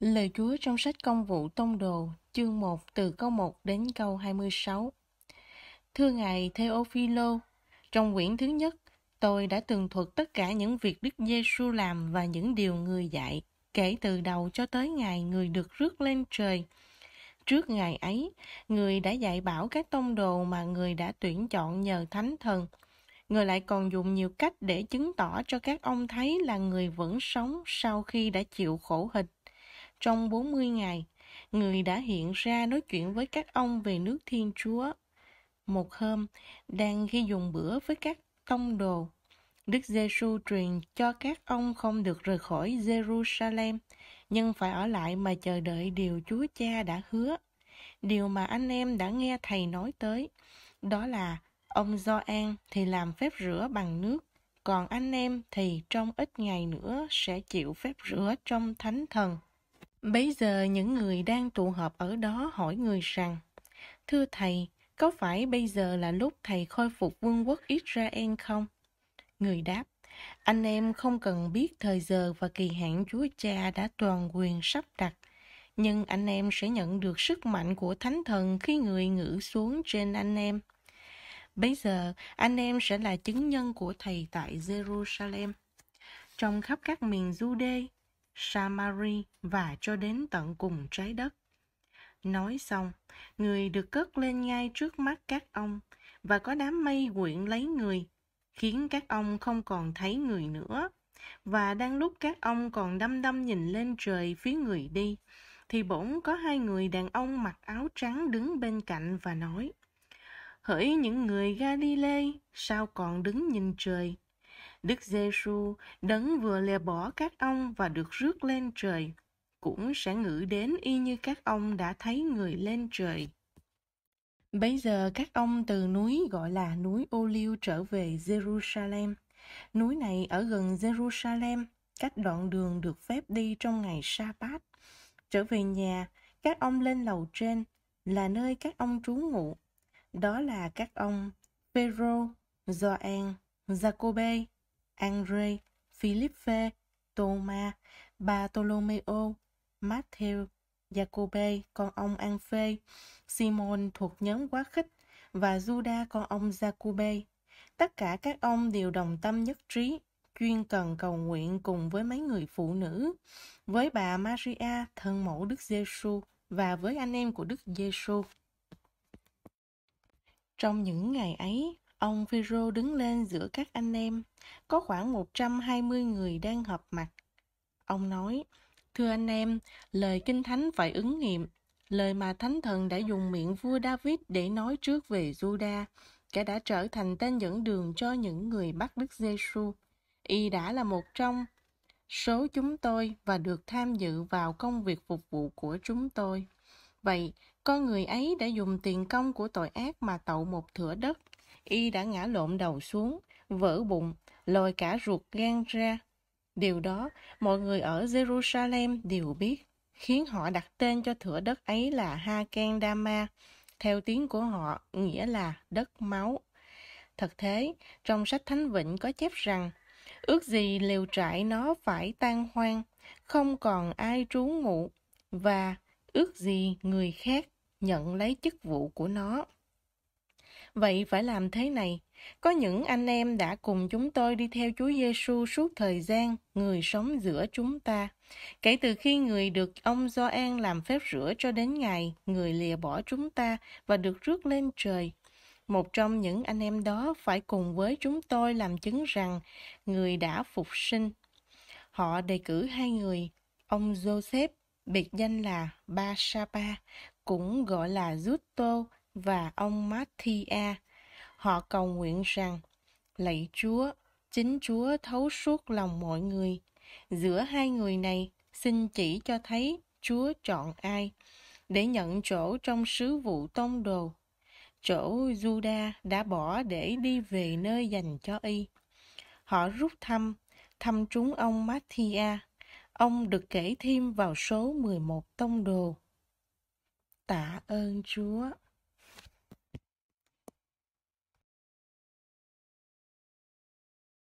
Lời Chúa trong sách Công vụ Tông đồ, chương 1 từ câu 1 đến câu 26. Thưa Ngài Theophilo, trong quyển thứ nhất, tôi đã tường thuật tất cả những việc Đức Giêsu làm và những điều người dạy, kể từ đầu cho tới ngày người được rước lên trời. Trước ngày ấy, người đã dạy bảo các tông đồ mà người đã tuyển chọn nhờ Thánh Thần. Người lại còn dùng nhiều cách để chứng tỏ cho các ông thấy là người vẫn sống sau khi đã chịu khổ hình trong 40 ngày, người đã hiện ra nói chuyện với các ông về nước Thiên Chúa. Một hôm, đang khi dùng bữa với các tông đồ, Đức Giêsu truyền cho các ông không được rời khỏi Jerusalem, nhưng phải ở lại mà chờ đợi điều Chúa Cha đã hứa. Điều mà anh em đã nghe thầy nói tới, đó là ông Gioan thì làm phép rửa bằng nước, còn anh em thì trong ít ngày nữa sẽ chịu phép rửa trong thánh thần bây giờ những người đang tụ họp ở đó hỏi người rằng, Thưa Thầy, có phải bây giờ là lúc Thầy khôi phục vương quốc Israel không? Người đáp, anh em không cần biết thời giờ và kỳ hạn Chúa Cha đã toàn quyền sắp đặt, nhưng anh em sẽ nhận được sức mạnh của Thánh Thần khi người ngự xuống trên anh em. Bây giờ, anh em sẽ là chứng nhân của Thầy tại Jerusalem. Trong khắp các miền Jude, Samari và cho đến tận cùng trái đất. Nói xong, người được cất lên ngay trước mắt các ông và có đám mây quyện lấy người, khiến các ông không còn thấy người nữa. Và đang lúc các ông còn đăm đăm nhìn lên trời phía người đi, thì bỗng có hai người đàn ông mặc áo trắng đứng bên cạnh và nói Hỡi những người Galilei, sao còn đứng nhìn trời? Đức Giêsu đấng vừa lìa bỏ các ông và được rước lên trời, cũng sẽ ngự đến y như các ông đã thấy người lên trời. Bây giờ các ông từ núi gọi là núi Ô Liêu trở về Jerusalem. Núi này ở gần Jerusalem, cách đoạn đường được phép đi trong ngày sa bát. Trở về nhà, các ông lên lầu trên, là nơi các ông trú ngụ. Đó là các ông Pedro, Gioan, Jacobe, Andre, Philippe, Thomas, Bartolomeo, Matthew, Jacobe, con ông An Phê, Simon thuộc nhóm quá khích và Juda con ông Jacobe. Tất cả các ông đều đồng tâm nhất trí, chuyên cần cầu nguyện cùng với mấy người phụ nữ, với bà Maria thân mẫu Đức Giêsu và với anh em của Đức Giêsu. Trong những ngày ấy, Ông Phêrô đứng lên giữa các anh em, có khoảng 120 người đang họp mặt. Ông nói: "Thưa anh em, lời Kinh Thánh phải ứng nghiệm, lời mà Thánh thần đã dùng miệng vua David để nói trước về Juda, kẻ đã trở thành tên dẫn đường cho những người bắt Đức Giêsu. Y đã là một trong số chúng tôi và được tham dự vào công việc phục vụ của chúng tôi. Vậy, con người ấy đã dùng tiền công của tội ác mà tậu một thửa đất y đã ngã lộn đầu xuống, vỡ bụng, lòi cả ruột gan ra. Điều đó, mọi người ở Jerusalem đều biết, khiến họ đặt tên cho thửa đất ấy là Haken Dama, theo tiếng của họ nghĩa là đất máu. Thật thế, trong sách Thánh Vịnh có chép rằng, ước gì liều trại nó phải tan hoang, không còn ai trú ngụ, và ước gì người khác nhận lấy chức vụ của nó. Vậy phải làm thế này. Có những anh em đã cùng chúng tôi đi theo Chúa Giêsu suốt thời gian người sống giữa chúng ta. Kể từ khi người được ông Gioan làm phép rửa cho đến ngày người lìa bỏ chúng ta và được rước lên trời một trong những anh em đó phải cùng với chúng tôi làm chứng rằng người đã phục sinh. Họ đề cử hai người, ông Joseph, biệt danh là Ba Sapa, cũng gọi là Giutto, và ông Matthia. Họ cầu nguyện rằng, lạy Chúa, chính Chúa thấu suốt lòng mọi người. Giữa hai người này, xin chỉ cho thấy Chúa chọn ai để nhận chỗ trong sứ vụ tông đồ. Chỗ Juda đã bỏ để đi về nơi dành cho y. Họ rút thăm, thăm trúng ông Matthia. Ông được kể thêm vào số 11 tông đồ. Tạ ơn Chúa.